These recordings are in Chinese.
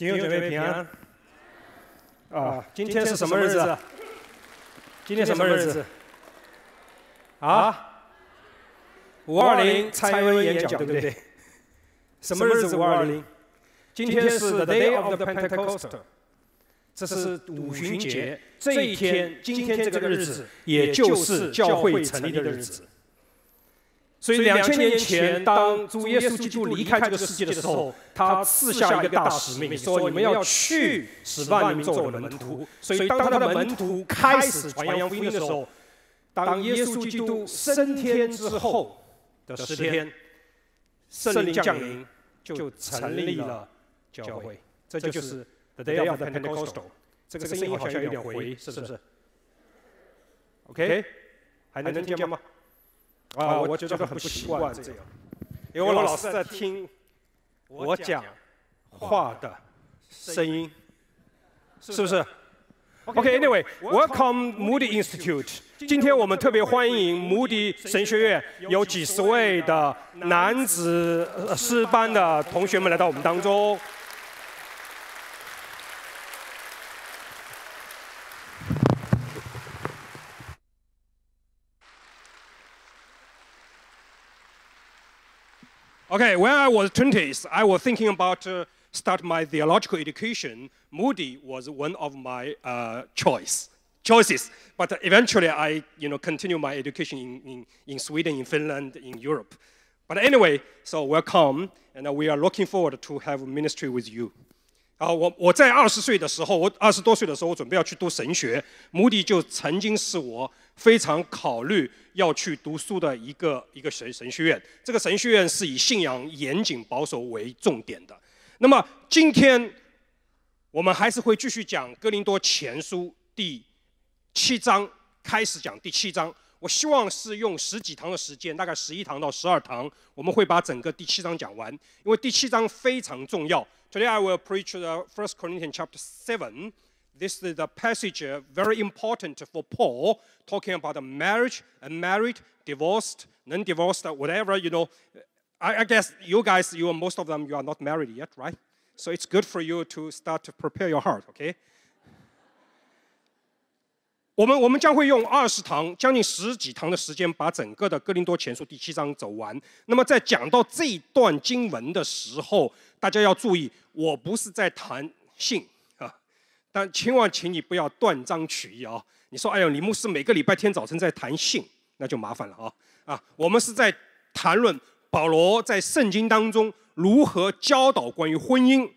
弟兄姐妹平安。啊，今天是什么日子？今天什么日子？啊？五二零蔡英文演讲对不对？什么日子五二零？今天是 The Day of the Pentecost，这是五旬节这一天，今天这个日子，也就是教会成立的日子。所以两千年前，当主耶稣基督离开这个世界的时候，他赐下一个大使命，说你们要去使万民做我的门徒。所以当他的门徒开始传扬福音的时候，当耶稣基督升天之后的十天，圣灵降临，就成立了教会。这就是 the the Pentecostal day。这个声音好像有点回，是不是？OK，还能听见吗？啊，我觉得很不习惯这样，因为我老是在听我讲话的声音，是不是？OK，Anyway，Welcome Moody Institute。今天我们特别欢迎 Moody 神学院有几十位的男子师班的同学们来到我们当中。Okay, when I was 20s, I was thinking about uh, start my theological education. Moody was one of my uh, choice choices. But eventually, I you know continue my education in, in, in Sweden, in Finland, in Europe. But anyway, so welcome, and we are looking forward to have ministry with you. 啊，我我在二十岁的时候，我二十多岁的时候，我准备要去读神学，目的就曾经是我非常考虑要去读书的一个一个神神学院。这个神学院是以信仰严谨保守为重点的。那么今天我们还是会继续讲《哥林多前书》第七章，开始讲第七章。我希望是用十几堂的时间，大概十一堂到十二堂，我们会把整个第七章讲完，因为第七章非常重要。Today I will preach the uh, First Corinthians chapter 7. This is the passage uh, very important for Paul, talking about the marriage, uh, married, divorced, non-divorced, whatever, you know. I, I guess you guys, you most of them, you are not married yet, right? So it's good for you to start to prepare your heart, okay? 我们我们将会用二十堂，将近十几堂的时间，把整个的哥林多前书第七章走完。那么在讲到这一段经文的时候，大家要注意，我不是在谈性啊，但千万请你不要断章取义啊！你说，哎呦，李牧师每个礼拜天早晨在谈性，那就麻烦了啊！啊，我们是在谈论保罗在圣经当中如何教导关于婚姻、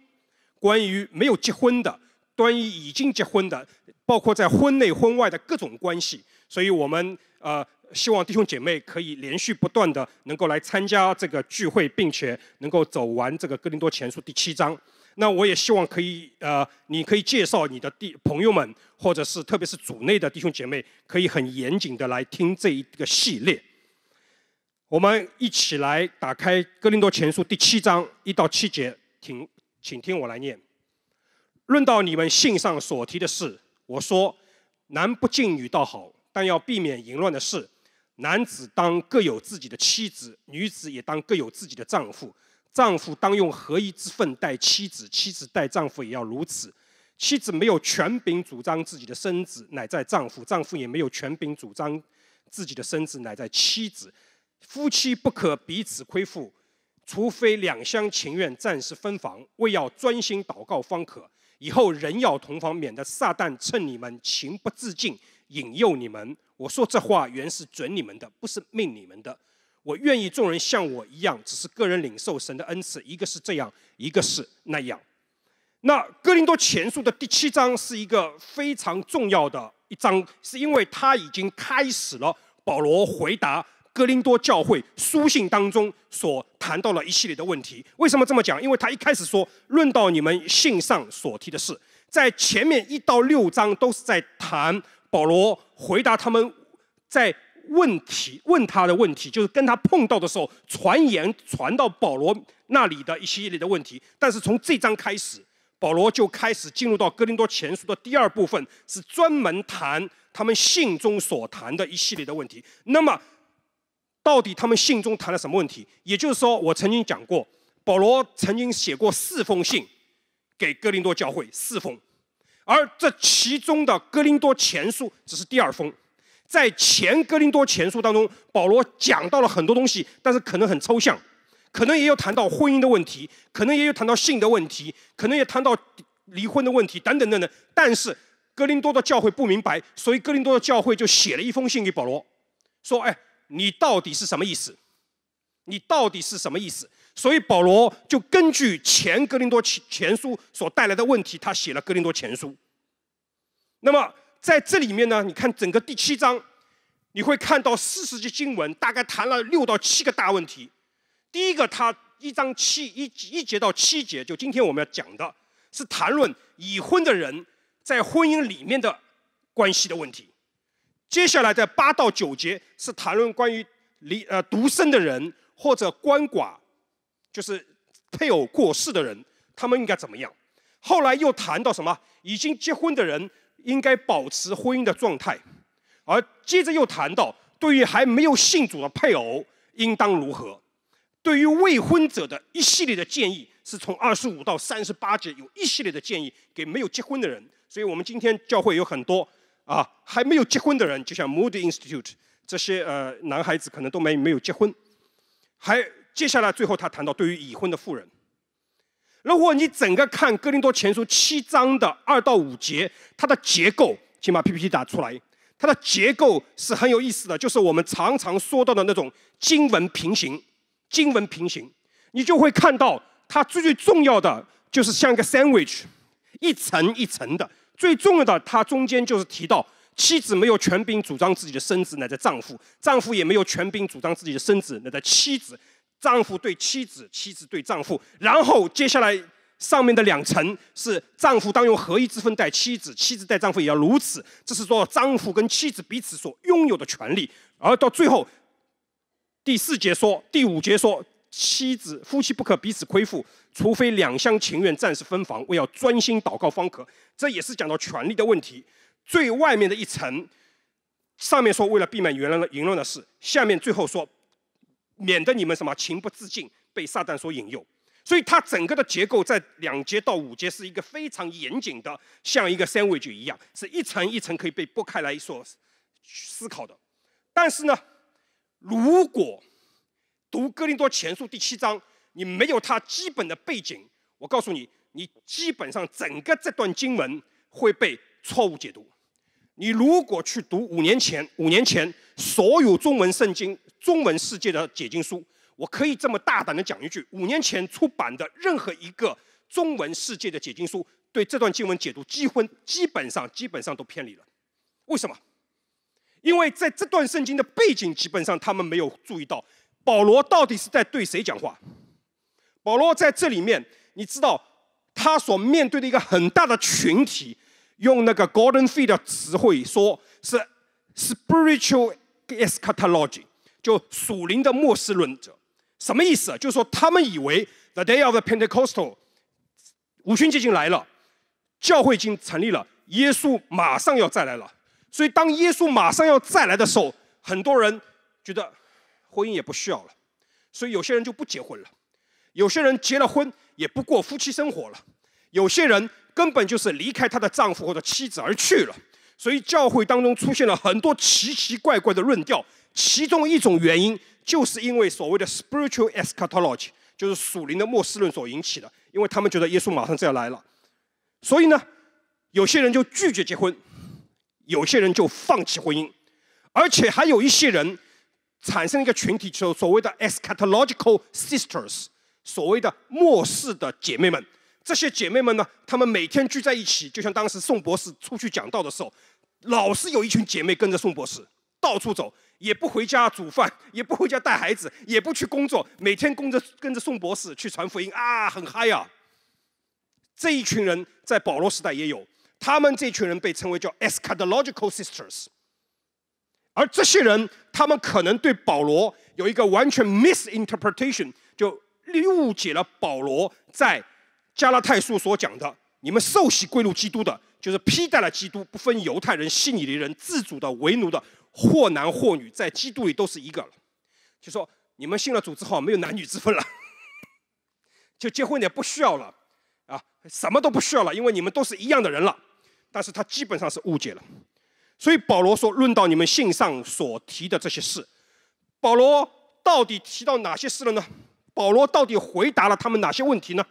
关于没有结婚的、关于已经结婚的，包括在婚内婚外的各种关系。所以我们啊。希望弟兄姐妹可以连续不断的能够来参加这个聚会，并且能够走完这个《哥林多前书》第七章。那我也希望可以，呃，你可以介绍你的弟朋友们，或者是特别是组内的弟兄姐妹，可以很严谨的来听这一个系列。我们一起来打开《哥林多前书》第七章一到七节，请请听我来念。论到你们信上所提的事，我说，男不敬女倒好，但要避免淫乱的事。男子当各有自己的妻子，女子也当各有自己的丈夫。丈夫当用合一之份待妻子，妻子待丈夫也要如此。妻子没有权柄主张自己的身子，乃在丈夫；丈夫也没有权柄主张自己的身子，乃在妻子。夫妻不可彼此亏负，除非两厢情愿暂时分房，未要专心祷告方可。以后仍要同房，免得撒旦趁你们情不自禁引诱你们。我说这话原是准你们的，不是命你们的。我愿意众人像我一样，只是个人领受神的恩赐，一个是这样，一个是那样。那哥林多前书的第七章是一个非常重要的一章，是因为他已经开始了保罗回答哥林多教会书信当中所谈到了一系列的问题。为什么这么讲？因为他一开始说论到你们信上所提的事，在前面一到六章都是在谈。保罗回答他们在问题问他的问题，就是跟他碰到的时候，传言传到保罗那里的一系列的问题。但是从这章开始，保罗就开始进入到哥林多前书的第二部分，是专门谈他们信中所谈的一系列的问题。那么，到底他们信中谈了什么问题？也就是说，我曾经讲过，保罗曾经写过四封信给哥林多教会，四封。而这其中的哥林多前书只是第二封，在前哥林多前书当中，保罗讲到了很多东西，但是可能很抽象，可能也有谈到婚姻的问题，可能也有谈到性的问题，可能也谈到离婚的问题等等等等。但是哥林多的教会不明白，所以哥林多的教会就写了一封信给保罗，说：“哎，你到底是什么意思？你到底是什么意思？”所以保罗就根据前格林多前书所带来的问题，他写了格林多前书。那么在这里面呢，你看整个第七章，你会看到四十节经文，大概谈了六到七个大问题。第一个，他一章七一一节到七节，就今天我们要讲的，是谈论已婚的人在婚姻里面的关系的问题。接下来的八到九节是谈论关于离呃独身的人或者鳏寡。就是配偶过世的人，他们应该怎么样？后来又谈到什么？已经结婚的人应该保持婚姻的状态，而接着又谈到对于还没有信主的配偶应当如何？对于未婚者的一系列的建议，是从二十五到三十八节有一系列的建议给没有结婚的人。所以我们今天教会有很多啊还没有结婚的人，就像 Mood y Institute 这些呃男孩子可能都没没有结婚，还。接下来，最后他谈到对于已婚的妇人，如果你整个看《哥林多前书》七章的二到五节，它的结构，请把 PPT 打出来，它的结构是很有意思的，就是我们常常说到的那种经文平行，经文平行，你就会看到它最最重要的就是像一个 sandwich，一层一层的，最重要的它中间就是提到妻子没有权柄主张自己的身子乃在丈夫，丈夫也没有权柄主张自己的身子乃在妻子。丈夫对妻子，妻子对丈夫，然后接下来上面的两层是丈夫当用合一之分待妻子，妻子待丈夫也要如此，这是说丈夫跟妻子彼此所拥有的权利。而到最后第四节说，第五节说，妻子夫妻不可彼此亏负，除非两厢情愿暂时分房，为要专心祷告方可。这也是讲到权利的问题。最外面的一层，上面说为了避免舆论的舆论的事，下面最后说。免得你们什么情不自禁被撒旦所引诱，所以它整个的结构在两节到五节是一个非常严谨的，像一个三维 h 一样，是一层一层可以被剥开来所思考的。但是呢，如果读《哥林多前书》第七章，你没有它基本的背景，我告诉你，你基本上整个这段经文会被错误解读。你如果去读五年前、五年前所有中文圣经、中文世界的解经书，我可以这么大胆的讲一句：五年前出版的任何一个中文世界的解经书，对这段经文解读几乎基本上基本上都偏离了。为什么？因为在这段圣经的背景，基本上他们没有注意到保罗到底是在对谁讲话。保罗在这里面，你知道他所面对的一个很大的群体。用那个 Golden Fee 的词汇说，是 spiritual eschatology，就属灵的末世论者，什么意思？就是说他们以为 the day of the Pentecostal 五旬节已经来了，教会已经成立了，耶稣马上要再来了。所以当耶稣马上要再来的时候，很多人觉得婚姻也不需要了，所以有些人就不结婚了，有些人结了婚也不过夫妻生活了，有些人。根本就是离开她的丈夫或者妻子而去了，所以教会当中出现了很多奇奇怪怪的论调，其中一种原因就是因为所谓的 spiritual eschatology，就是属灵的末世论所引起的，因为他们觉得耶稣马上就要来了，所以呢，有些人就拒绝结婚，有些人就放弃婚姻，而且还有一些人产生一个群体，就所谓的 eschatological sisters，所谓的末世的姐妹们。这些姐妹们呢？她们每天聚在一起，就像当时宋博士出去讲道的时候，老是有一群姐妹跟着宋博士到处走，也不回家煮饭，也不回家带孩子，也不去工作，每天跟着跟着宋博士去传福音啊，很嗨啊。这一群人在保罗时代也有，他们这群人被称为叫 Escatological h Sisters，而这些人，他们可能对保罗有一个完全 misinterpretation，就误解了保罗在。加拉太书所讲的，你们受洗归入基督的，就是披戴了基督，不分犹太人、信你尼人，自主的、为奴的，或男或女，在基督里都是一个了。就说你们信了主之后，没有男女之分了，就结婚也不需要了啊，什么都不需要了，因为你们都是一样的人了。但是他基本上是误解了，所以保罗说：“论到你们信上所提的这些事，保罗到底提到哪些事了呢？保罗到底回答了他们哪些问题呢？”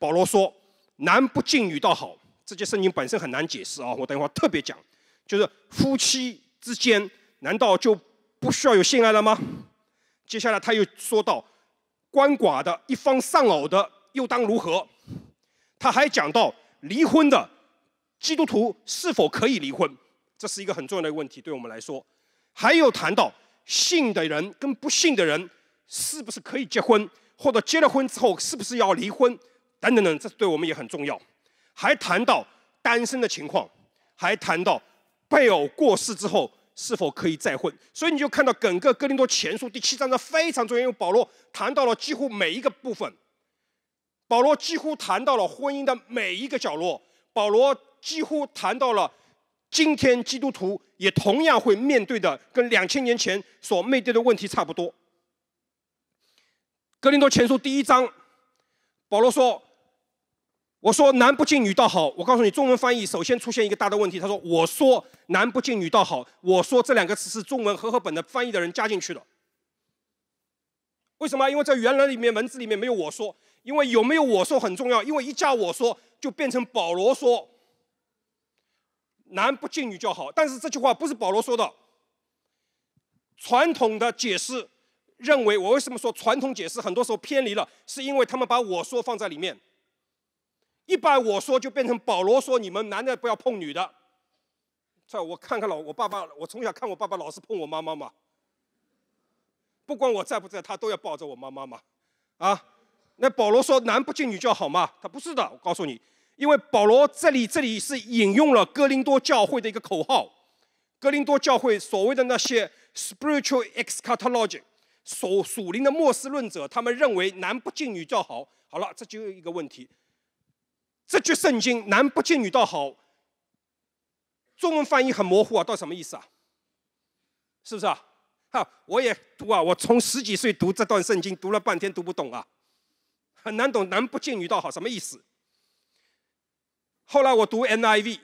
保罗说：“男不敬女倒好。”这节圣经本身很难解释啊！我等一会儿特别讲，就是夫妻之间难道就不需要有性爱了吗？接下来他又说到：“鳏寡的一方丧偶的又当如何？”他还讲到离婚的基督徒是否可以离婚，这是一个很重要的问题，对我们来说。还有谈到信的人跟不信的人是不是可以结婚，或者结了婚之后是不是要离婚？等等等，这对我们也很重要。还谈到单身的情况，还谈到配偶过世之后是否可以再婚。所以你就看到整个《哥林多前书》第七章的非常重要，因为保罗谈到了几乎每一个部分。保罗几乎谈到了婚姻的每一个角落。保罗几乎谈到了今天基督徒也同样会面对的，跟两千年前所面对的问题差不多。《哥林多前书》第一章，保罗说。我说男不敬女倒好，我告诉你，中文翻译首先出现一个大的问题。他说我说男不敬女倒好，我说这两个词是中文和合本的翻译的人加进去的。为什么？因为在原文里面文字里面没有我说，因为有没有我说很重要，因为一加我说就变成保罗说男不敬女就好，但是这句话不是保罗说的。传统的解释认为，我为什么说传统解释很多时候偏离了？是因为他们把我说放在里面。一般我说就变成保罗说你们男的不要碰女的，在我看看老我爸爸，我从小看我爸爸老是碰我妈妈嘛，不管我在不在他都要抱着我妈妈嘛，啊，那保罗说男不敬女教好吗？他不是的，我告诉你，因为保罗这里这里是引用了哥林多教会的一个口号，哥林多教会所谓的那些 spiritual e x o t e r o l o g y 属属灵的末世论者，他们认为男不敬女教好，好了，这就有一个问题。这句圣经“男不敬女倒好”，中文翻译很模糊啊，到什么意思啊？是不是啊？哈，我也读啊，我从十几岁读这段圣经，读了半天读不懂啊，很难懂“男不敬女倒好”什么意思？后来我读 NIV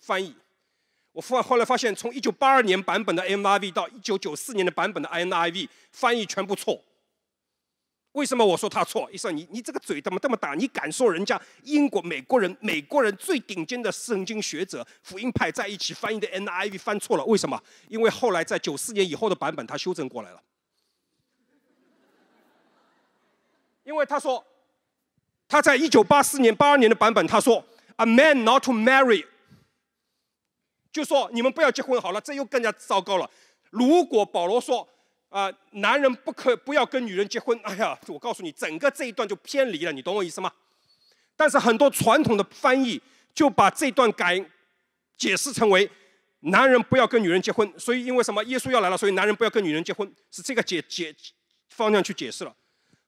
翻译，我发后来发现，从1982年版本的 NIV 到1994年的版本的 NIV 翻译全部错。为什么我说他错？医生，你，你这个嘴怎么这么大？你敢说人家英国美国人、美国人最顶尖的圣经学者、福音派在一起翻译的 NIV 翻错了？为什么？因为后来在九四年以后的版本，他修正过来了。因为他说他在一九八四年八二年的版本，他说 "A man not to marry"，就说你们不要结婚好了，这又更加糟糕了。如果保罗说，啊，男人不可不要跟女人结婚。哎呀，我告诉你，整个这一段就偏离了，你懂我意思吗？但是很多传统的翻译就把这段改解释成为男人不要跟女人结婚。所以因为什么？耶稣要来了，所以男人不要跟女人结婚，是这个解解方向去解释了。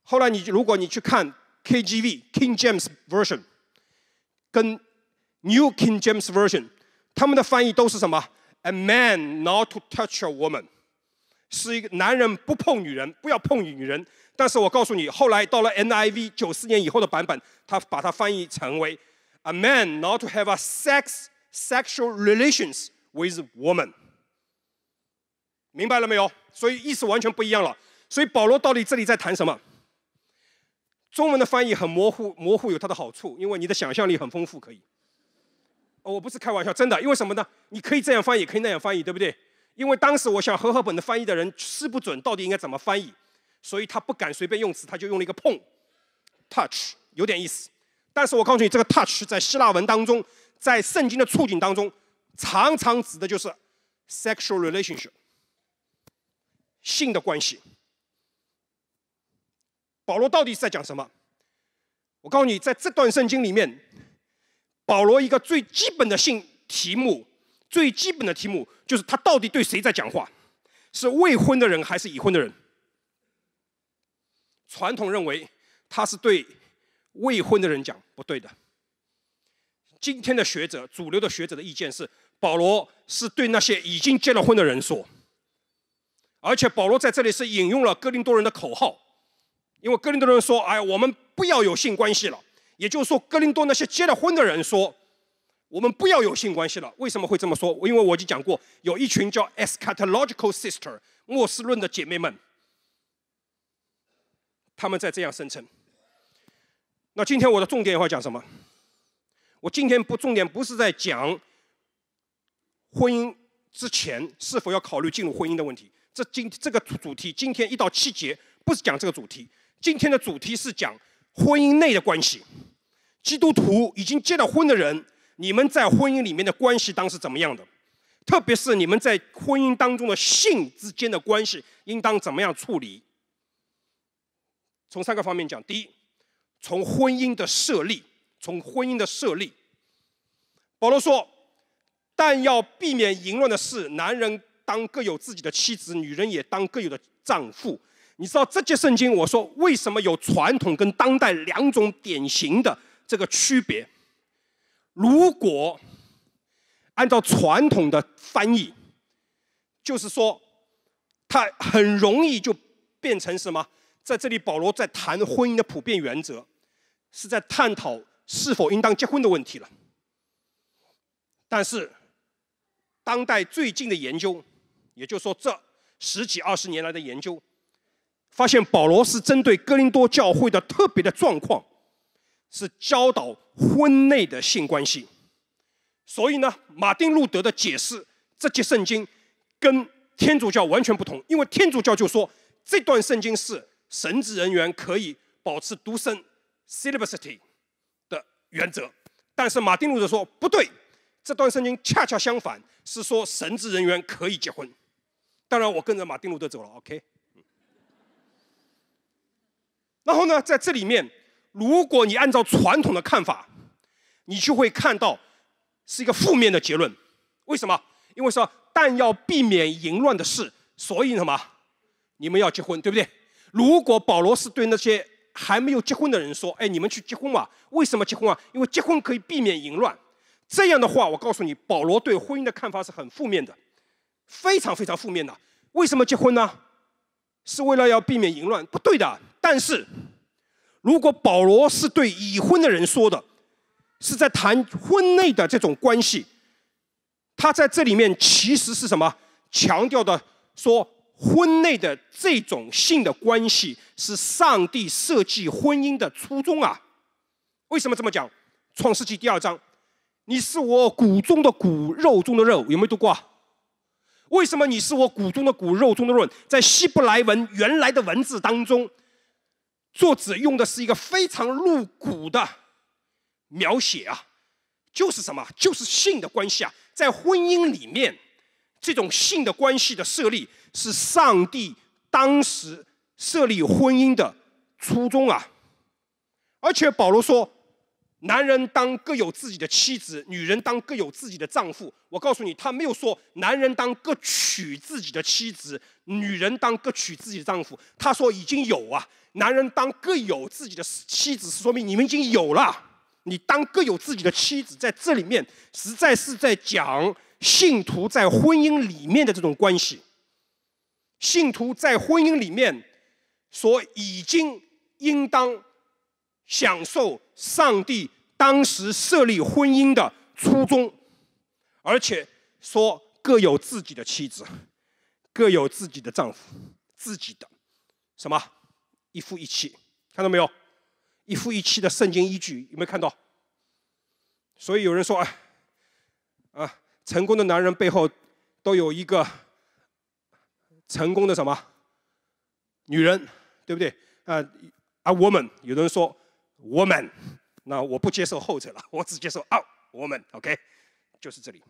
后来你如果你去看 k g v King James Version 跟 New King James Version，他们的翻译都是什么？A man not to touch a woman。是一个男人不碰女人，不要碰女人。但是我告诉你，后来到了 NIV 九四年以后的版本，他把它翻译成为 "A man not to have a sex sexual relations with woman"，明白了没有？所以意思完全不一样了。所以保罗到底这里在谈什么？中文的翻译很模糊，模糊有它的好处，因为你的想象力很丰富，可以。我不是开玩笑，真的，因为什么呢？你可以这样翻译，可以那样翻译，对不对？因为当时我想和荷本的翻译的人吃不准到底应该怎么翻译，所以他不敢随便用词，他就用了一个碰，touch 有点意思。但是我告诉你，这个 touch 在希腊文当中，在圣经的处境当中，常常指的就是 sexual relationship，性的关系。保罗到底是在讲什么？我告诉你，在这段圣经里面，保罗一个最基本的性题目。最基本的题目就是他到底对谁在讲话？是未婚的人还是已婚的人？传统认为他是对未婚的人讲，不对的。今天的学者，主流的学者的意见是，保罗是对那些已经结了婚的人说。而且保罗在这里是引用了哥林多人的口号，因为哥林多人说：“哎，我们不要有性关系了。”也就是说，哥林多那些结了婚的人说。我们不要有性关系了。为什么会这么说？因为我已经讲过，有一群叫 “Eschatological Sister” 末世论的姐妹们，他们在这样声称。那今天我的重点要讲什么？我今天不重点不是在讲婚姻之前是否要考虑进入婚姻的问题。这今这个主题今天一到七节不是讲这个主题。今天的主题是讲婚姻内的关系。基督徒已经结了婚的人。你们在婚姻里面的关系当是怎么样的？特别是你们在婚姻当中的性之间的关系应当怎么样处理？从三个方面讲：第一，从婚姻的设立；从婚姻的设立，保罗说：“但要避免淫乱的是，男人当各有自己的妻子，女人也当各有的丈夫。”你知道这节圣经？我说为什么有传统跟当代两种典型的这个区别？如果按照传统的翻译，就是说，它很容易就变成什么？在这里，保罗在谈婚姻的普遍原则，是在探讨是否应当结婚的问题了。但是，当代最近的研究，也就是说这十几二十年来的研究，发现保罗是针对哥林多教会的特别的状况。是教导婚内的性关系，所以呢，马丁路德的解释这节圣经跟天主教完全不同，因为天主教就说这段圣经是神职人员可以保持独身 （celibacy） 的原则，但是马丁路德说不对，这段圣经恰恰相反，是说神职人员可以结婚。当然，我跟着马丁路德走了，OK。然后呢，在这里面。如果你按照传统的看法，你就会看到是一个负面的结论。为什么？因为说但要避免淫乱的事，所以什么？你们要结婚，对不对？如果保罗是对那些还没有结婚的人说：“哎，你们去结婚吧。”为什么结婚啊？因为结婚可以避免淫乱。”这样的话，我告诉你，保罗对婚姻的看法是很负面的，非常非常负面的。为什么结婚呢？是为了要避免淫乱？不对的。但是。如果保罗是对已婚的人说的，是在谈婚内的这种关系，他在这里面其实是什么强调的？说婚内的这种性的关系是上帝设计婚姻的初衷啊？为什么这么讲？创世纪第二章，你是我骨中的骨，肉中的肉，有没有读过？为什么你是我骨中的骨，肉中的肉？在希伯来文原来的文字当中。作者用的是一个非常露骨的描写啊，就是什么？就是性的关系啊。在婚姻里面，这种性的关系的设立是上帝当时设立婚姻的初衷啊。而且保罗说：“男人当各有自己的妻子，女人当各有自己的丈夫。”我告诉你，他没有说男人当各娶自己的妻子，女人当各娶自己的丈夫。他说已经有啊。男人当各有自己的妻子，是说明你们已经有了。你当各有自己的妻子，在这里面，实在是在讲信徒在婚姻里面的这种关系。信徒在婚姻里面，所已经应当享受上帝当时设立婚姻的初衷，而且说各有自己的妻子，各有自己的丈夫，自己的什么？一夫一妻，看到没有？一夫一妻的圣经依据有没有看到？所以有人说啊，啊，成功的男人背后都有一个成功的什么女人，对不对？啊，a woman，有人说 woman，那我不接受后者了，我只接受啊 woman，OK，就是这里。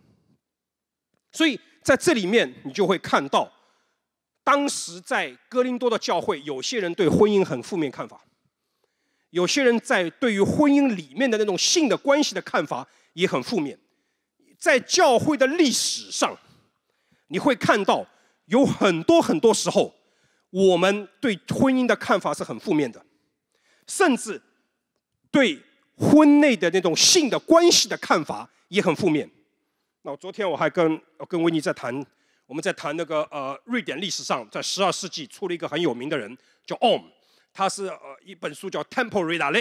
所以在这里面，你就会看到。当时在哥林多的教会，有些人对婚姻很负面看法，有些人在对于婚姻里面的那种性的关系的看法也很负面。在教会的历史上，你会看到有很多很多时候，我们对婚姻的看法是很负面的，甚至对婚内的那种性的关系的看法也很负面。那昨天我还跟跟维尼在谈。我们在谈那个呃，瑞典历史上在十二世纪出了一个很有名的人，叫 o m 他是呃一本书叫《Temple Riddare》，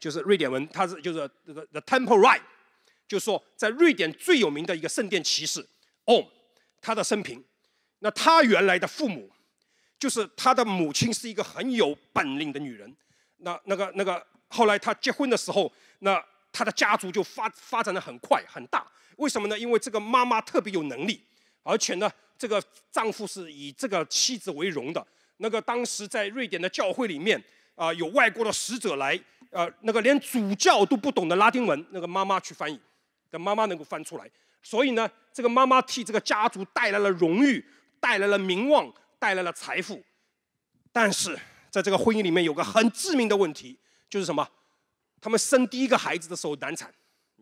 就是瑞典文，他是就是这个 The Temple Rye，i 就说在瑞典最有名的一个圣殿骑士 o m 他的生平。那他原来的父母，就是他的母亲是一个很有本领的女人。那那个那个后来他结婚的时候，那他的家族就发发展的很快很大。为什么呢？因为这个妈妈特别有能力。而且呢，这个丈夫是以这个妻子为荣的。那个当时在瑞典的教会里面啊，有外国的使者来，呃，那个连主教都不懂的拉丁文，那个妈妈去翻译，的妈妈能够翻出来。所以呢，这个妈妈替这个家族带来了荣誉，带来了名望，带来了财富。但是在这个婚姻里面有个很致命的问题，就是什么？他们生第一个孩子的时候难产。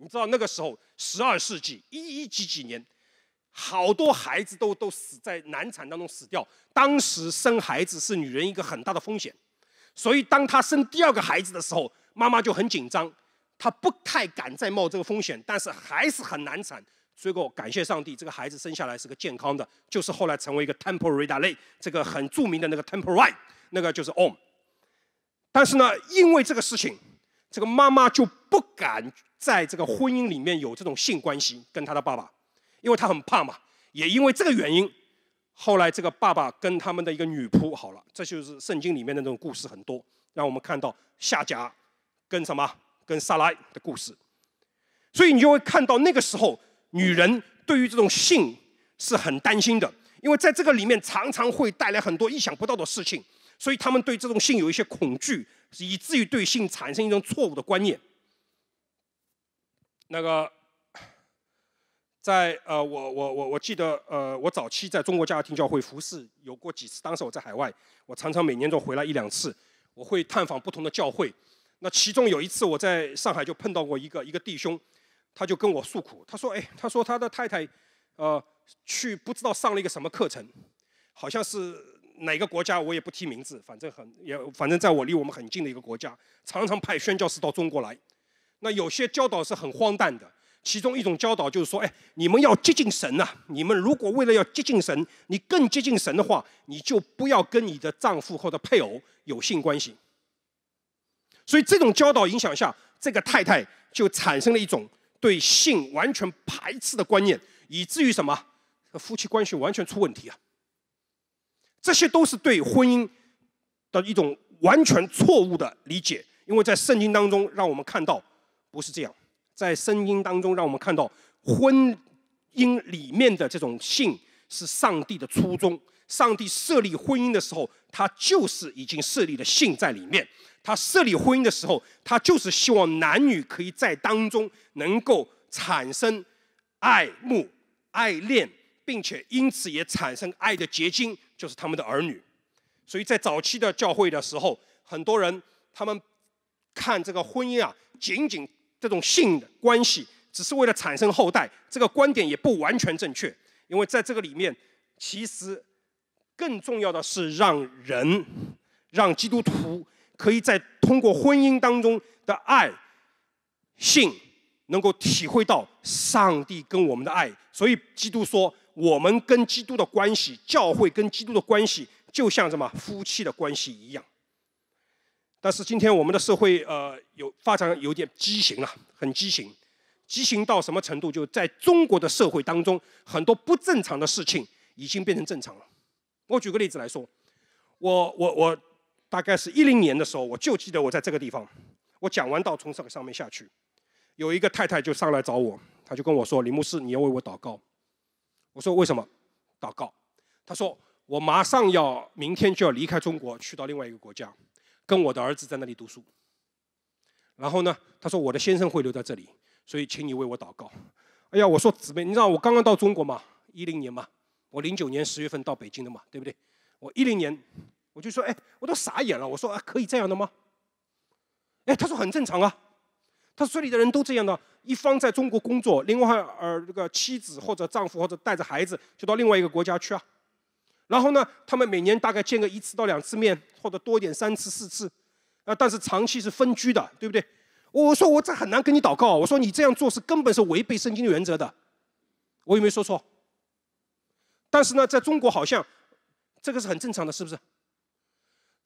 你知道那个时候，十二世纪一一几几年？好多孩子都都死在难产当中死掉。当时生孩子是女人一个很大的风险，所以当她生第二个孩子的时候，妈妈就很紧张，她不太敢再冒这个风险，但是还是很难产。最后感谢上帝，这个孩子生下来是个健康的，就是后来成为一个 Temple Rida 类这个很著名的那个 Temple R，那个就是 Om。但是呢，因为这个事情，这个妈妈就不敢在这个婚姻里面有这种性关系跟她的爸爸。因为他很怕嘛，也因为这个原因，后来这个爸爸跟他们的一个女仆好了，这就是圣经里面的那种故事很多，让我们看到夏甲跟什么跟萨拉的故事。所以你就会看到那个时候，女人对于这种性是很担心的，因为在这个里面常常会带来很多意想不到的事情，所以他们对这种性有一些恐惧，以至于对性产生一种错误的观念。那个。在呃，我我我我记得，呃，我早期在中国家庭教会服侍有过几次。当时我在海外，我常常每年都回来一两次，我会探访不同的教会。那其中有一次我在上海就碰到过一个一个弟兄，他就跟我诉苦，他说：“哎，他说他的太太，呃，去不知道上了一个什么课程，好像是哪个国家，我也不提名字，反正很也反正在我离我们很近的一个国家，常常派宣教士到中国来。那有些教导是很荒诞的。”其中一种教导就是说：“哎，你们要接近神呐！你们如果为了要接近神，你更接近神的话，你就不要跟你的丈夫或者配偶有性关系。”所以这种教导影响下，这个太太就产生了一种对性完全排斥的观念，以至于什么夫妻关系完全出问题啊！这些都是对婚姻的一种完全错误的理解，因为在圣经当中，让我们看到不是这样。在声音当中，让我们看到婚姻里面的这种性是上帝的初衷。上帝设立婚姻的时候，他就是已经设立了性在里面。他设立婚姻的时候，他就是希望男女可以在当中能够产生爱慕、爱恋，并且因此也产生爱的结晶，就是他们的儿女。所以在早期的教会的时候，很多人他们看这个婚姻啊，仅仅。这种性的关系只是为了产生后代，这个观点也不完全正确。因为在这个里面，其实更重要的是让人、让基督徒可以在通过婚姻当中的爱、性，能够体会到上帝跟我们的爱。所以，基督说，我们跟基督的关系，教会跟基督的关系，就像什么夫妻的关系一样。但是今天我们的社会，呃，有发展有点畸形了，很畸形，畸形到什么程度？就在中国的社会当中，很多不正常的事情已经变成正常了。我举个例子来说，我我我大概是一零年的时候，我就记得我在这个地方，我讲完道从上上面下去，有一个太太就上来找我，她就跟我说：“李牧师，你要为我祷告。”我说：“为什么？”祷告。她说：“我马上要明天就要离开中国，去到另外一个国家。”跟我的儿子在那里读书，然后呢，他说我的先生会留在这里，所以请你为我祷告。哎呀，我说姊妹，你知道我刚刚到中国嘛，一零年嘛，我零九年十月份到北京的嘛，对不对？我一零年，我就说，哎，我都傻眼了，我说啊，可以这样的吗？哎，他说很正常啊，他说这里的人都这样的，一方在中国工作，另外呃，这个妻子或者丈夫或者带着孩子就到另外一个国家去啊。然后呢，他们每年大概见个一次到两次面，或者多一点三次四次，啊，但是长期是分居的，对不对？我说我这很难跟你祷告，我说你这样做是根本是违背圣经原则的，我有没有说错？但是呢，在中国好像这个是很正常的，是不是？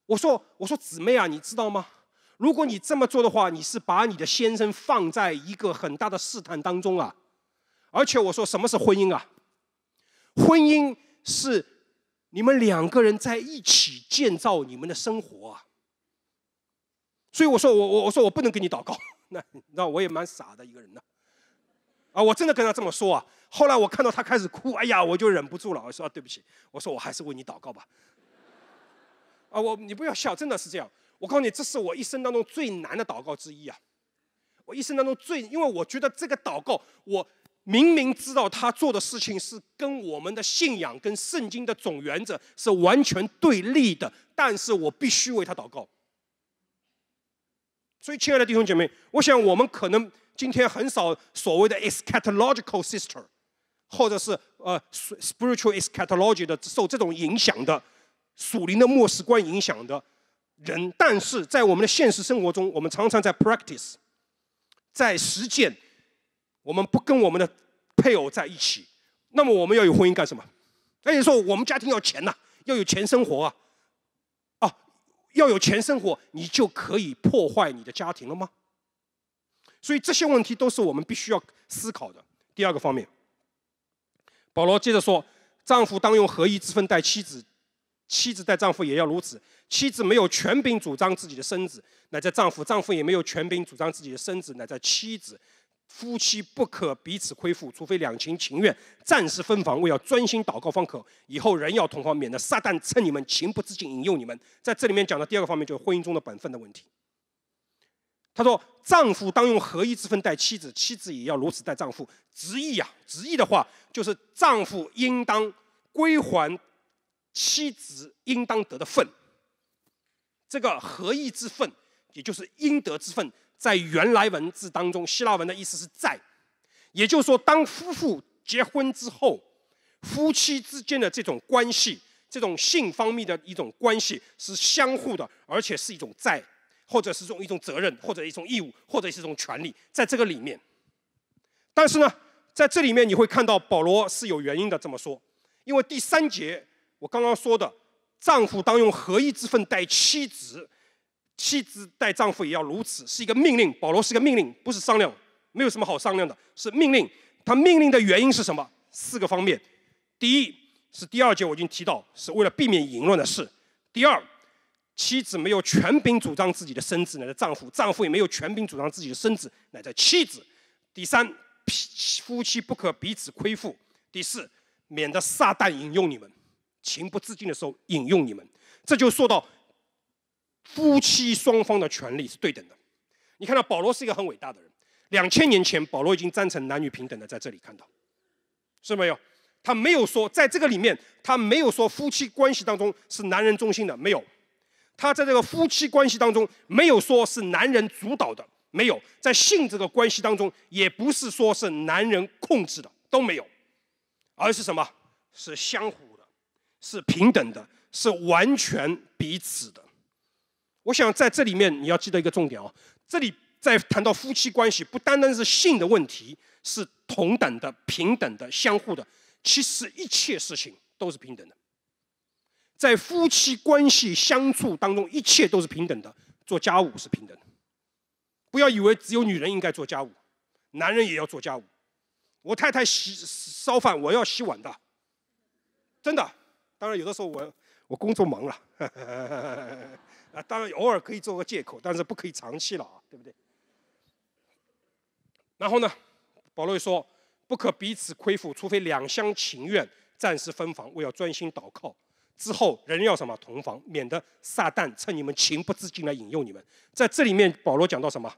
我说我说姊妹啊，你知道吗？如果你这么做的话，你是把你的先生放在一个很大的试探当中啊，而且我说什么是婚姻啊？婚姻是。你们两个人在一起建造你们的生活啊，所以我说我我我说我不能给你祷告，那那我也蛮傻的一个人呢，啊，我真的跟他这么说啊，后来我看到他开始哭，哎呀，我就忍不住了，我说对不起，我说我还是为你祷告吧，啊，我你不要笑，真的是这样，我告诉你，这是我一生当中最难的祷告之一啊，我一生当中最，因为我觉得这个祷告我。明明知道他做的事情是跟我们的信仰、跟圣经的总原则是完全对立的，但是我必须为他祷告。所以，亲爱的弟兄姐妹，我想我们可能今天很少所谓的 eschatological sister，或者是呃 spiritual eschatological 的受这种影响的属灵的末世观影响的人，但是在我们的现实生活中，我们常常在 practice，在实践。我们不跟我们的配偶在一起，那么我们要有婚姻干什么？那你说，我们家庭要钱呐，要有钱生活啊，啊，要有钱生活，你就可以破坏你的家庭了吗？所以这些问题都是我们必须要思考的。第二个方面，保罗接着说：“丈夫当用合一之分待妻子，妻子待丈夫也要如此。妻子没有权柄主张自己的身子，乃在丈夫；丈夫也没有权柄主张自己的身子，乃在妻子。”夫妻不可彼此亏负，除非两情情愿，暂时分房，为要专心祷告方可。以后人要同房，免得撒旦趁你们情不自禁引诱你们。在这里面讲的第二个方面，就是婚姻中的本分的问题。他说：“丈夫当用合一之分待妻子，妻子也要如此待丈夫。”直译呀，直译的话就是：丈夫应当归还妻子应当得的份。这个合一之分，也就是应得之分。在原来文字当中，希腊文的意思是“在”，也就是说，当夫妇结婚之后，夫妻之间的这种关系，这种性方面的一种关系是相互的，而且是一种在，或者是种一种责任，或者一种义务，或者是一种权利，在这个里面。但是呢，在这里面你会看到保罗是有原因的这么说，因为第三节我刚刚说的，丈夫当用合一之分待妻子。妻子待丈夫也要如此，是一个命令。保罗是个命令，不是商量，没有什么好商量的，是命令。他命令的原因是什么？四个方面：第一是第二节我已经提到，是为了避免淫乱的事；第二，妻子没有权柄主张自己的身子乃在丈夫，丈夫也没有权柄主张自己的身子乃在妻子；第三，夫妻不可彼此亏负；第四，免得撒旦引用你们，情不自禁的时候引用你们。这就说到。夫妻双方的权利是对等的。你看到保罗是一个很伟大的人，两千年前保罗已经赞成男女平等的，在这里看到，是没有，他没有说在这个里面，他没有说夫妻关系当中是男人中心的，没有，他在这个夫妻关系当中没有说是男人主导的，没有，在性这个关系当中也不是说是男人控制的，都没有，而是什么？是相互的，是平等的，是完全彼此的。我想在这里面你要记得一个重点哦，这里在谈到夫妻关系，不单单是性的问题，是同等的、平等的、相互的。其实一切事情都是平等的，在夫妻关系相处当中，一切都是平等的。做家务是平等的，不要以为只有女人应该做家务，男人也要做家务。我太太洗烧饭，我要洗碗的，真的。当然有的时候我我工作忙了。啊，当然偶尔可以做个借口，但是不可以长期了啊，对不对？然后呢，保罗又说，不可彼此亏负，除非两厢情愿，暂时分房，我要专心祷告。之后，人要什么同房，免得撒旦趁你们情不自禁来引诱你们。在这里面，保罗讲到什么？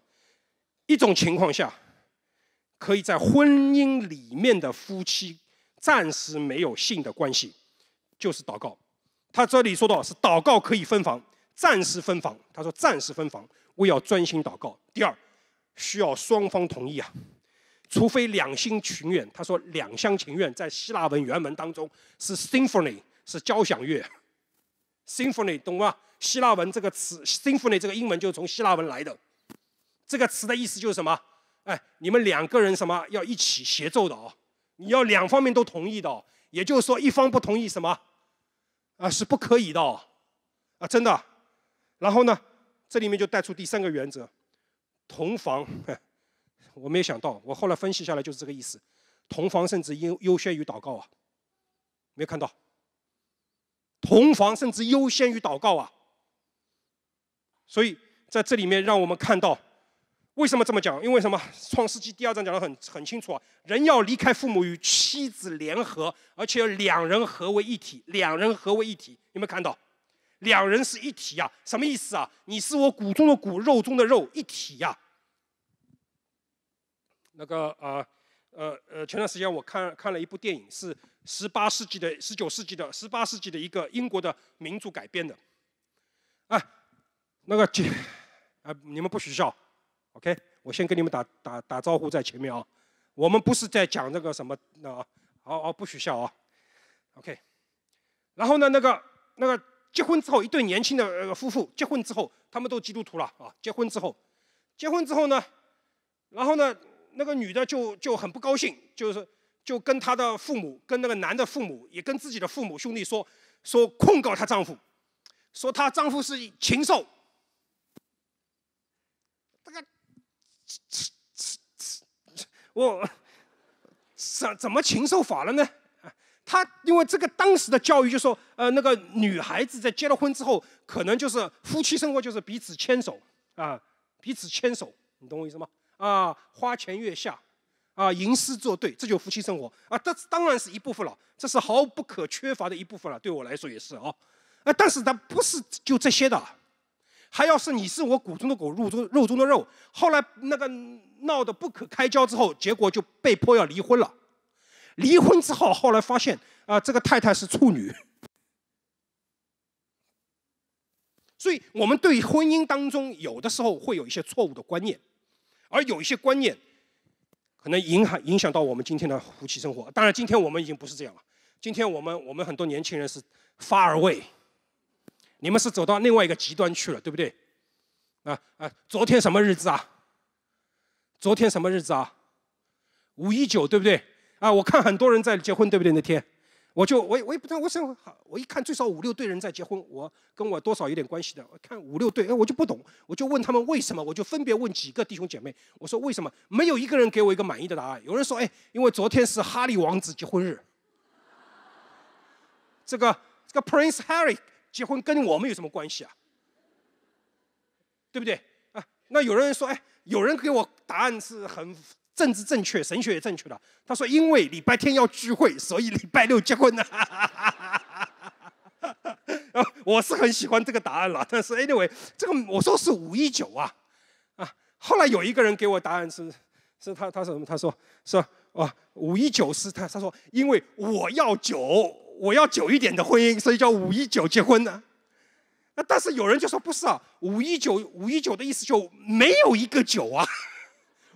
一种情况下，可以在婚姻里面的夫妻暂时没有性的关系，就是祷告。他这里说到是祷告可以分房。暂时分房，他说：“暂时分房，我要专心祷告。”第二，需要双方同意啊，除非两心情愿。他说：“两厢情愿，在希腊文原文当中是 symphony，是交响乐，symphony，懂吗？希腊文这个词 symphony，这个英文就是从希腊文来的，这个词的意思就是什么？哎，你们两个人什么要一起协奏的哦？你要两方面都同意的哦。也就是说，一方不同意什么，啊，是不可以的哦，啊，真的。”然后呢，这里面就带出第三个原则：同房。我没有想到，我后来分析下来就是这个意思：同房甚至优优先于祷告啊！没有看到，同房甚至优先于祷告啊！所以在这里面，让我们看到为什么这么讲，因为什么？创世纪第二章讲的很很清楚啊，人要离开父母与妻子联合，而且要两人合为一体，两人合为一体，有没有看到？两人是一体呀，什么意思啊？你是我骨中的骨，肉中的肉，一体呀。那个呃呃呃，前段时间我看看了一部电影，是十八世纪的、十九世纪的、十八世纪的一个英国的名著改编的。啊，那个姐啊，你们不许笑，OK，我先跟你们打打打招呼在前面啊。我们不是在讲那个什么那啊，好好不许笑啊，OK。然后呢，那个那个。结婚之后，一对年轻的呃夫妇结婚之后，他们都基督徒了啊。结婚之后，结婚之后呢，然后呢，那个女的就就很不高兴，就是就跟她的父母、跟那个男的父母，也跟自己的父母兄弟说，说控告她丈夫，说她丈夫是禽兽。这个，我怎怎么禽兽法了呢？他因为这个当时的教育就说，呃，那个女孩子在结了婚之后，可能就是夫妻生活就是彼此牵手，啊，彼此牵手，你懂我意思吗？啊，花前月下，啊，吟诗作对，这就夫妻生活啊。这当然是一部分了，这是毫不可缺乏的一部分了，对我来说也是哦。呃，但是它不是就这些的，还要是你是我骨中的骨，肉中肉中的肉。后来那个闹得不可开交之后，结果就被迫要离婚了。离婚之后，后来发现啊，这个太太是处女。所以我们对婚姻当中有的时候会有一些错误的观念，而有一些观念可能影响影响到我们今天的夫妻生活。当然，今天我们已经不是这样了。今天我们我们很多年轻人是发而为，你们是走到另外一个极端去了，对不对？啊啊！昨天什么日子啊？昨天什么日子啊？五一九，对不对？啊，我看很多人在结婚，对不对？那天，我就我我也不知太，我想，我一看最少五六对人在结婚，我跟我多少有点关系的。我看五六对，哎，我就不懂，我就问他们为什么，我就分别问几个弟兄姐妹，我说为什么，没有一个人给我一个满意的答案。有人说，哎，因为昨天是哈利王子结婚日，这个这个 Prince Harry 结婚跟我们有什么关系啊？对不对？啊，那有人说，哎，有人给我答案是很。政治正确，神学也正确了。他说：“因为礼拜天要聚会，所以礼拜六结婚呢。”我是很喜欢这个答案了。但是 anyway，这个我说是五一九啊，啊。后来有一个人给我答案是，是他他说什么？他说是哦，五一九是他他说因为我要久，我要久一点的婚姻，所以叫五一九结婚呢。啊，但是有人就说不是啊，五一九五一九的意思就没有一个九啊。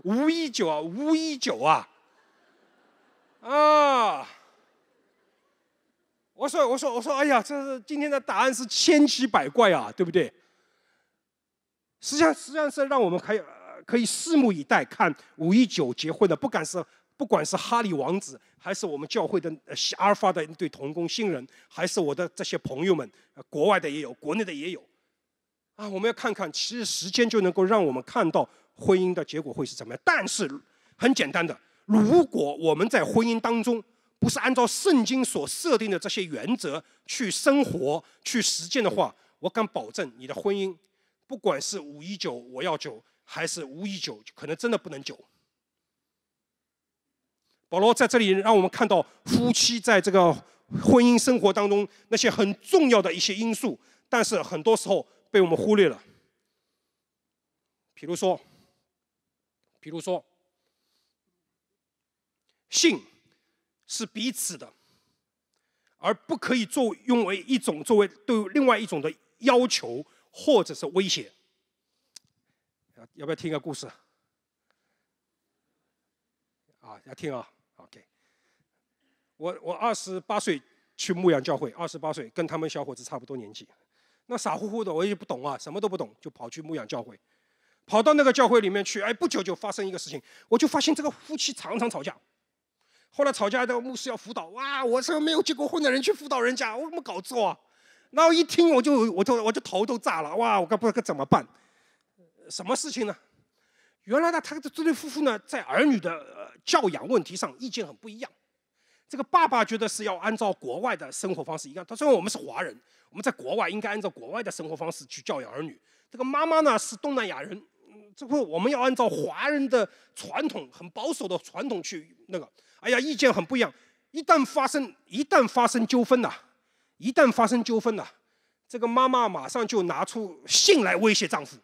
五一九啊，五一九啊，啊！我说，我说，我说，哎呀，这是今天的答案是千奇百怪啊，对不对？实际上，实际上是让我们可以可以拭目以待，看五一九结婚的，不管是不管是哈利王子，还是我们教会的阿尔法的一对童工新人，还是我的这些朋友们，国外的也有，国内的也有，啊！我们要看看，其实时间就能够让我们看到。婚姻的结果会是怎么样？但是很简单的，如果我们在婚姻当中不是按照圣经所设定的这些原则去生活、去实践的话，我敢保证，你的婚姻不管是五一九我要九，还是五一九，可能真的不能久。保罗在这里让我们看到夫妻在这个婚姻生活当中那些很重要的一些因素，但是很多时候被我们忽略了，比如说。比如说，性是彼此的，而不可以作用为一种作为对另外一种的要求或者是威胁。要不要听个故事？啊，要听啊。OK，我我二十八岁去牧羊教会，二十八岁跟他们小伙子差不多年纪，那傻乎乎的，我也不懂啊，什么都不懂，就跑去牧羊教会。跑到那个教会里面去，哎，不久就发生一个事情，我就发现这个夫妻常常吵架。后来吵架的牧师要辅导，哇，我是个没有结过婚的人去辅导人家，我怎么搞错啊？然后一听，我就，我就，我就头都炸了，哇，我该不知该怎么办？什么事情呢？原来呢，他的这对夫妇呢，在儿女的教养问题上意见很不一样。这个爸爸觉得是要按照国外的生活方式一样，他说我们是华人，我们在国外应该按照国外的生活方式去教养儿女。这个妈妈呢是东南亚人。这不我们要按照华人的传统，很保守的传统去那个，哎呀，意见很不一样。一旦发生，一旦发生纠纷呐，一旦发生纠纷呐，这个妈妈马上就拿出信来威胁丈夫，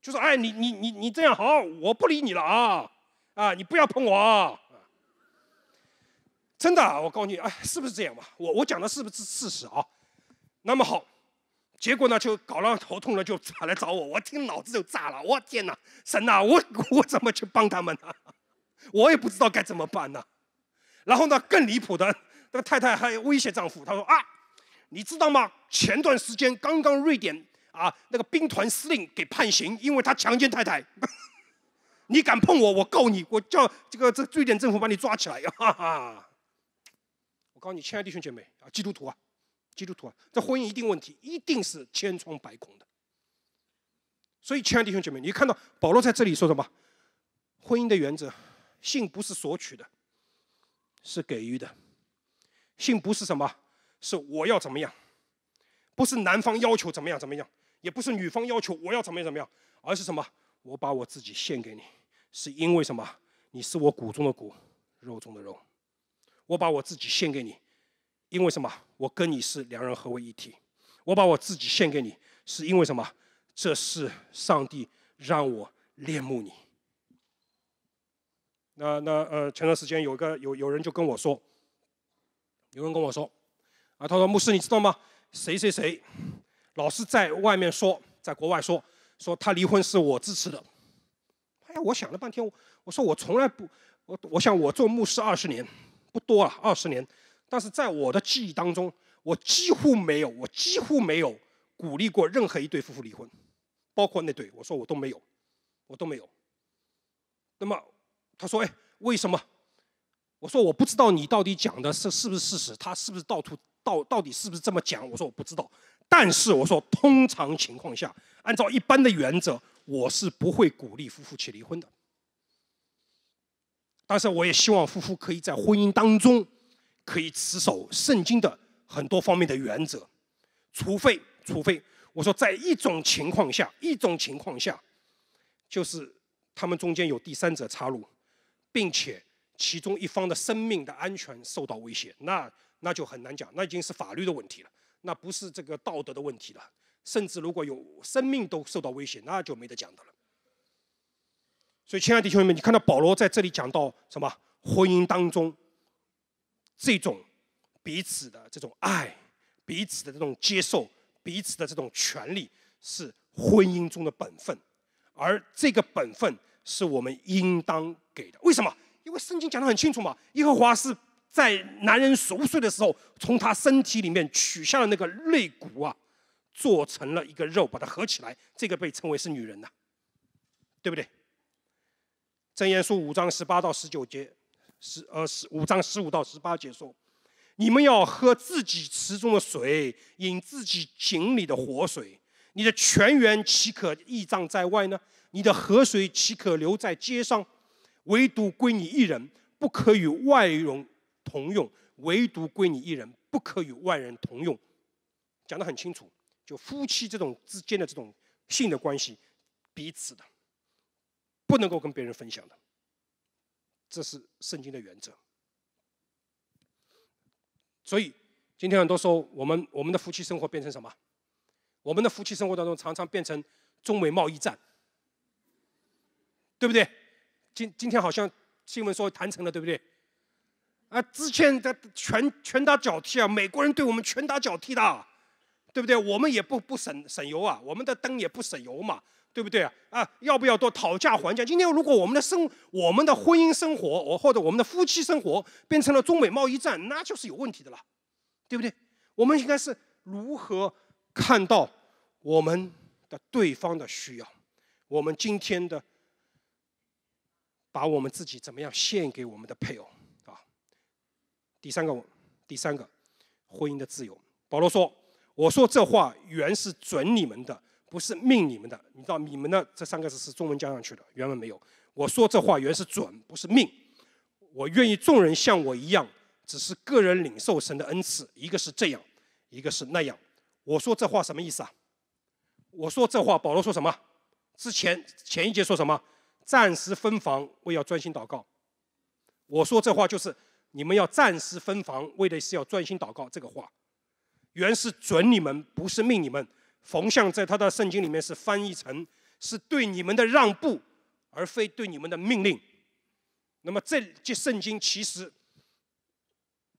就说：“哎，你你你你这样好，我不理你了啊，啊，你不要碰我啊。”真的，我告诉你，哎，是不是这样嘛？我我讲的是不是事实啊？那么好。结果呢，就搞了头痛了，就找来找我。我听脑子就炸了，我天哪，神呐，我我怎么去帮他们呢？我也不知道该怎么办呢。然后呢，更离谱的，那个太太还威胁丈夫，她说啊，你知道吗？前段时间刚刚瑞典啊那个兵团司令给判刑，因为他强奸太太。你敢碰我，我告你，我叫这个这瑞典政府把你抓起来。哈哈，我告诉你，亲爱的弟兄姐妹啊，基督徒啊。基督徒啊，这婚姻一定问题，一定是千疮百孔的。所以，亲爱的弟兄姐妹，你看到保罗在这里说什么？婚姻的原则，性不是索取的，是给予的。性不是什么，是我要怎么样，不是男方要求怎么样怎么样，也不是女方要求我要怎么样怎么样，而是什么？我把我自己献给你，是因为什么？你是我骨中的骨，肉中的肉，我把我自己献给你。因为什么？我跟你是两人合为一体，我把我自己献给你，是因为什么？这是上帝让我恋慕你。那那呃，前段时间有个有有人就跟我说，有人跟我说，啊，他说牧师，你知道吗？谁谁谁，老是在外面说，在国外说，说他离婚是我支持的。哎呀，我想了半天，我说我从来不，我我想我做牧师二十年，不多了，二十年。但是在我的记忆当中，我几乎没有，我几乎没有鼓励过任何一对夫妇离婚，包括那对，我说我都没有，我都没有。那么他说：“哎，为什么？”我说：“我不知道你到底讲的是是不是事实，他是不是到处到到底是不是这么讲？”我说：“我不知道。”但是我说，通常情况下，按照一般的原则，我是不会鼓励夫妇去离婚的。但是我也希望夫妇可以在婚姻当中。可以持守圣经的很多方面的原则，除非除非我说在一种情况下，一种情况下，就是他们中间有第三者插入，并且其中一方的生命的安全受到威胁，那那就很难讲，那已经是法律的问题了，那不是这个道德的问题了，甚至如果有生命都受到威胁，那就没得讲的了。所以，亲爱的弟兄们，你看到保罗在这里讲到什么？婚姻当中。这种彼此的这种爱，彼此的这种接受，彼此的这种权利，是婚姻中的本分，而这个本分是我们应当给的。为什么？因为圣经讲得很清楚嘛，耶和华是在男人熟睡的时候，从他身体里面取下了那个肋骨啊，做成了一个肉，把它合起来，这个被称为是女人呐，对不对？箴言书五章十八到十九节。十呃十五章十五到十八节说：“你们要喝自己池中的水，饮自己井里的活水。你的泉源岂可异藏在外呢？你的河水岂可流在街上？唯独归你一人，不可与外人同用。唯独归你一人，不可与外人同用。”讲得很清楚，就夫妻这种之间的这种性的关系，彼此的，不能够跟别人分享的。这是圣经的原则，所以今天很多时候，我们我们的夫妻生活变成什么？我们的夫妻生活当中常常变成中美贸易战，对不对？今今天好像新闻说谈成了，对不对？啊，之前的拳拳打脚踢啊，美国人对我们拳打脚踢的，对不对？我们也不不省省油啊，我们的灯也不省油嘛。对不对啊？啊，要不要多讨价还价？今天如果我们的生、我们的婚姻生活，我或者我们的夫妻生活变成了中美贸易战，那就是有问题的了，对不对？我们应该是如何看到我们的对方的需要？我们今天的把我们自己怎么样献给我们的配偶啊？第三个，第三个，婚姻的自由。保罗说：“我说这话原是准你们的。”不是命你们的，你知道你们的这三个字是中文加上去的，原文没有。我说这话原是准，不是命。我愿意众人像我一样，只是个人领受神的恩赐。一个是这样，一个是那样。我说这话什么意思啊？我说这话，保罗说什么？之前前一节说什么？暂时分房，为要专心祷告。我说这话就是你们要暂时分房，为的是要专心祷告。这个话原是准你们，不是命你们。“逢向在他的圣经里面是翻译成“是对你们的让步，而非对你们的命令”。那么这节圣经其实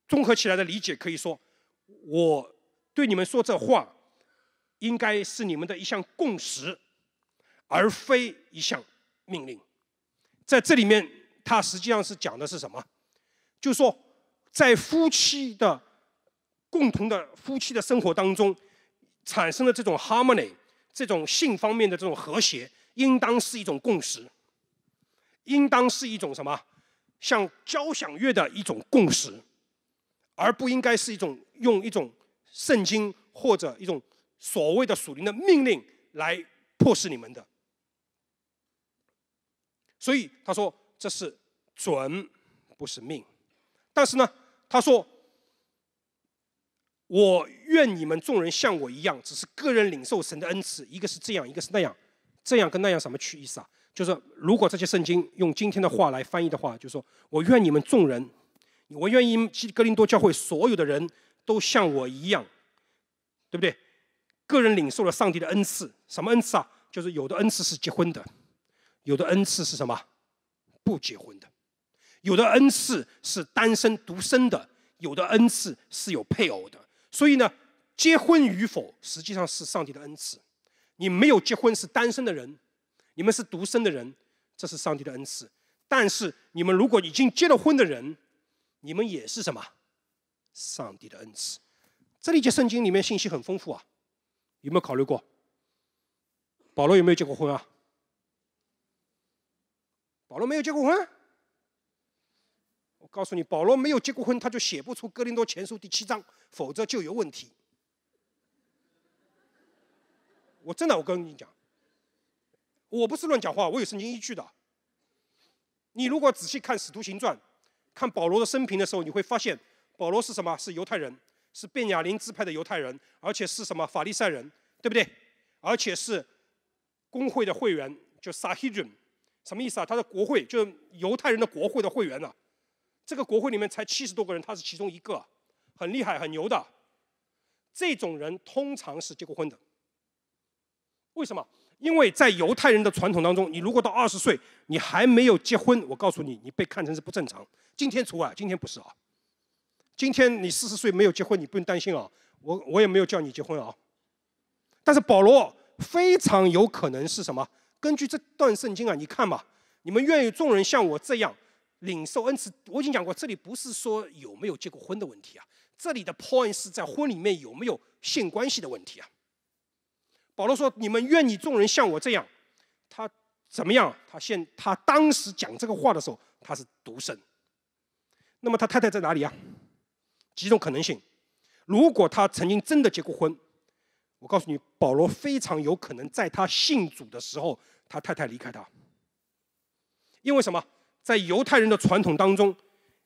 综合起来的理解，可以说我对你们说这话，应该是你们的一项共识，而非一项命令。在这里面，它实际上是讲的是什么？就说在夫妻的共同的夫妻的生活当中。产生的这种 harmony，这种性方面的这种和谐，应当是一种共识，应当是一种什么？像交响乐的一种共识，而不应该是一种用一种圣经或者一种所谓的属灵的命令来迫使你们的。所以他说这是准，不是命。但是呢，他说。我愿你们众人像我一样，只是个人领受神的恩赐。一个是这样，一个是那样，这样跟那样什么区意思啊？就是如果这些圣经用今天的话来翻译的话，就说：我愿你们众人，我愿意格林多教会所有的人都像我一样，对不对？个人领受了上帝的恩赐，什么恩赐啊？就是有的恩赐是结婚的，有的恩赐是什么？不结婚的，有的恩赐是单身独身的，有的恩赐是有配偶的。所以呢，结婚与否实际上是上帝的恩赐。你没有结婚是单身的人，你们是独身的人，这是上帝的恩赐。但是你们如果已经结了婚的人，你们也是什么？上帝的恩赐。这里就圣经里面信息很丰富啊，有没有考虑过？保罗有没有结过婚啊？保罗没有结过婚。告诉你，保罗没有结过婚，他就写不出《哥林多前书》第七章，否则就有问题。我真的，我跟你讲，我不是乱讲话，我有圣经依据的。你如果仔细看《使徒行传》，看保罗的生平的时候，你会发现保罗是什么？是犹太人，是便雅林支派的犹太人，而且是什么法利赛人，对不对？而且是公会的会员，叫沙希顿，什么意思啊？他的国会，就是犹太人的国会的会员啊。这个国会里面才七十多个人，他是其中一个，很厉害、很牛的。这种人通常是结过婚的。为什么？因为在犹太人的传统当中，你如果到二十岁你还没有结婚，我告诉你，你被看成是不正常。今天除外，今天不是啊。今天你四十岁没有结婚，你不用担心啊。我我也没有叫你结婚啊。但是保罗非常有可能是什么？根据这段圣经啊，你看嘛，你们愿意众人像我这样。领受恩赐，我已经讲过，这里不是说有没有结过婚的问题啊，这里的 point 是在婚里面有没有性关系的问题啊。保罗说：“你们愿你众人像我这样。”他怎么样？他现他当时讲这个话的时候，他是独身。那么他太太在哪里啊？几种可能性。如果他曾经真的结过婚，我告诉你，保罗非常有可能在他信主的时候，他太太离开他。因为什么？在犹太人的传统当中，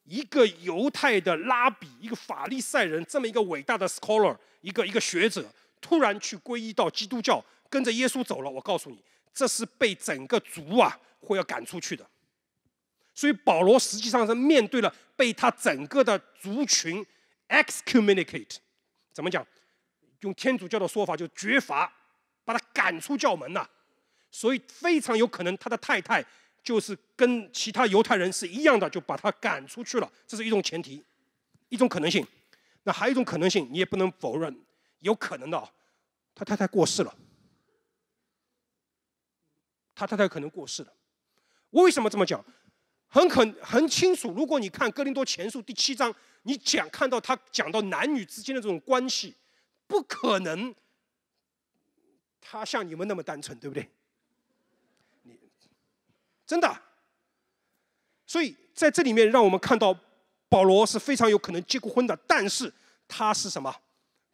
一个犹太的拉比，一个法利赛人，这么一个伟大的 scholar，一个一个学者，突然去皈依到基督教，跟着耶稣走了。我告诉你，这是被整个族啊会要赶出去的。所以保罗实际上是面对了被他整个的族群 excommunicate，怎么讲？用天主教的说法，就绝罚，把他赶出教门呐。所以非常有可能他的太太。就是跟其他犹太人是一样的，就把他赶出去了。这是一种前提，一种可能性。那还有一种可能性，你也不能否认，有可能的。他太太过世了，他太太可能过世了。我为什么这么讲？很可很清楚，如果你看《哥林多前书》第七章，你讲看到他讲到男女之间的这种关系，不可能他像你们那么单纯，对不对？真的，所以在这里面，让我们看到保罗是非常有可能结过婚的，但是他是什么？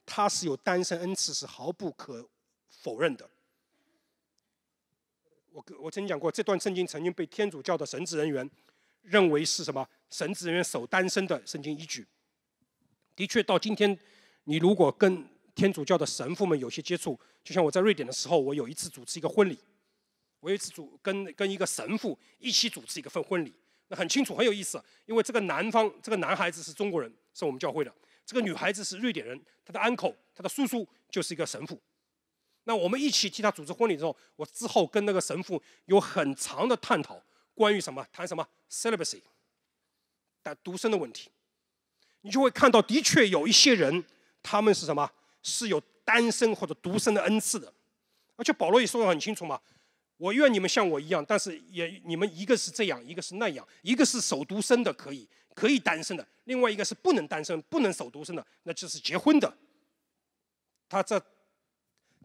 他是有单身恩赐，是毫不可否认的。我我曾经讲过，这段圣经曾经被天主教的神职人员认为是什么？神职人员守单身的圣经依据。的确，到今天，你如果跟天主教的神父们有些接触，就像我在瑞典的时候，我有一次主持一个婚礼。我有一次组跟跟一个神父一起主持一个份婚礼，那很清楚很有意思，因为这个男方这个男孩子是中国人，是我们教会的，这个女孩子是瑞典人，她的 uncle 他的叔叔就是一个神父，那我们一起替他主持婚礼之后，我之后跟那个神父有很长的探讨，关于什么谈什么 celibacy，但独生的问题，你就会看到的确有一些人，他们是什么是有单身或者独生的恩赐的，而且保罗也说得很清楚嘛。我愿你们像我一样，但是也你们一个是这样，一个是那样，一个是守独生的，可以可以单身的；，另外一个是不能单身、不能守独生的，那就是结婚的。他这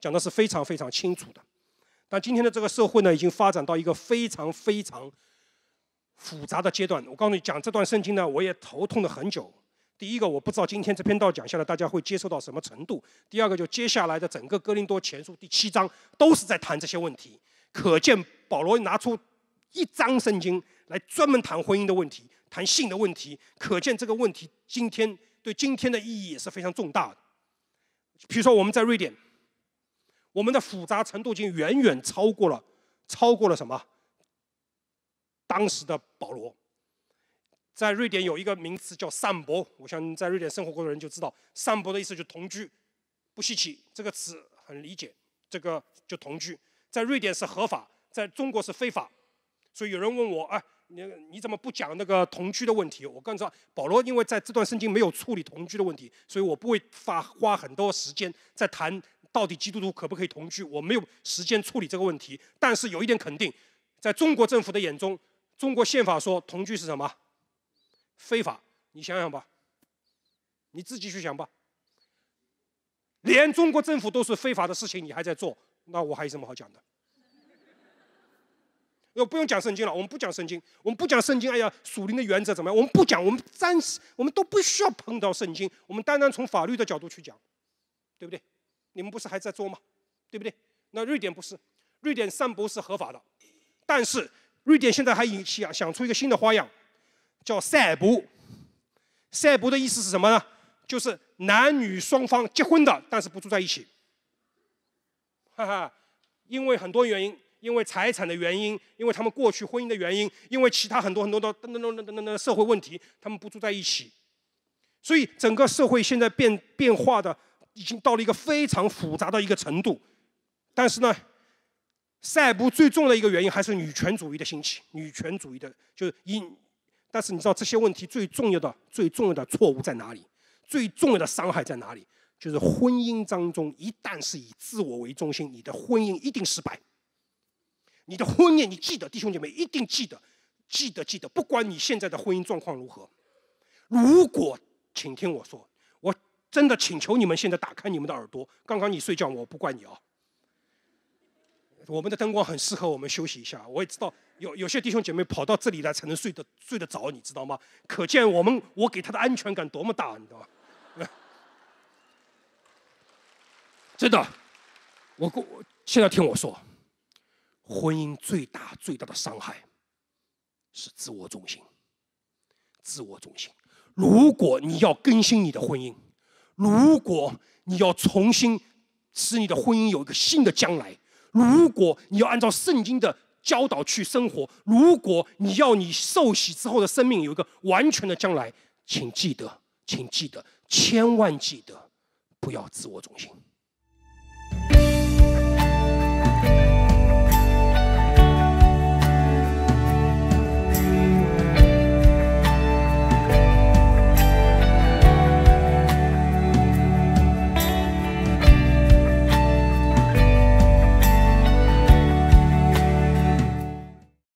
讲的是非常非常清楚的。但今天的这个社会呢，已经发展到一个非常非常复杂的阶段。我告诉你，讲这段圣经呢，我也头痛了很久。第一个，我不知道今天这篇道讲下来，大家会接受到什么程度；，第二个，就接下来的整个哥林多前书第七章，都是在谈这些问题。可见保罗拿出一张圣经来专门谈婚姻的问题、谈性的问题。可见这个问题今天对今天的意义也是非常重大的。比如说我们在瑞典，我们的复杂程度已经远远超过了超过了什么？当时的保罗在瑞典有一个名词叫“单博”，我想在瑞典生活过的人就知道，“单博”的意思就同居，不稀奇，这个词很理解，这个就同居。在瑞典是合法，在中国是非法，所以有人问我啊，你你怎么不讲那个同居的问题？我刚知说，保罗因为在这段圣经没有处理同居的问题，所以我不会花花很多时间在谈到底基督徒可不可以同居。我没有时间处理这个问题，但是有一点肯定，在中国政府的眼中，中国宪法说同居是什么？非法。你想想吧，你自己去想吧。连中国政府都是非法的事情，你还在做？那我还有什么好讲的？哟，不用讲圣经了，我们不讲圣经，我们不讲圣经。哎呀，属灵的原则怎么样？我们不讲，我们暂时我们都不需要碰到圣经，我们单单从法律的角度去讲，对不对？你们不是还在做吗？对不对？那瑞典不是？瑞典散播是合法的，但是瑞典现在还想想出一个新的花样，叫赛博。赛博的意思是什么呢？就是男女双方结婚的，但是不住在一起。哈哈，因为很多原因，因为财产的原因，因为他们过去婚姻的原因，因为其他很多很多的等等等等等等社会问题，他们不住在一起，所以整个社会现在变变化的已经到了一个非常复杂的一个程度。但是呢，塞布最重要的一个原因还是女权主义的兴起，女权主义的，就是因。但是你知道这些问题最重要的、最重要的错误在哪里？最重要的伤害在哪里？就是婚姻当中，一旦是以自我为中心，你的婚姻一定失败。你的婚姻，你记得，弟兄姐妹，一定记得，记得，记得。不管你现在的婚姻状况如何，如果请听我说，我真的请求你们现在打开你们的耳朵。刚刚你睡觉，我不怪你啊。我们的灯光很适合我们休息一下。我也知道有有些弟兄姐妹跑到这里来才能睡得睡得着，你知道吗？可见我们我给他的安全感多么大，你知道吗？真的，我现在听我说，婚姻最大最大的伤害是自我中心。自我中心，如果你要更新你的婚姻，如果你要重新使你的婚姻有一个新的将来，如果你要按照圣经的教导去生活，如果你要你受洗之后的生命有一个完全的将来，请记得，请记得，千万记得，不要自我中心。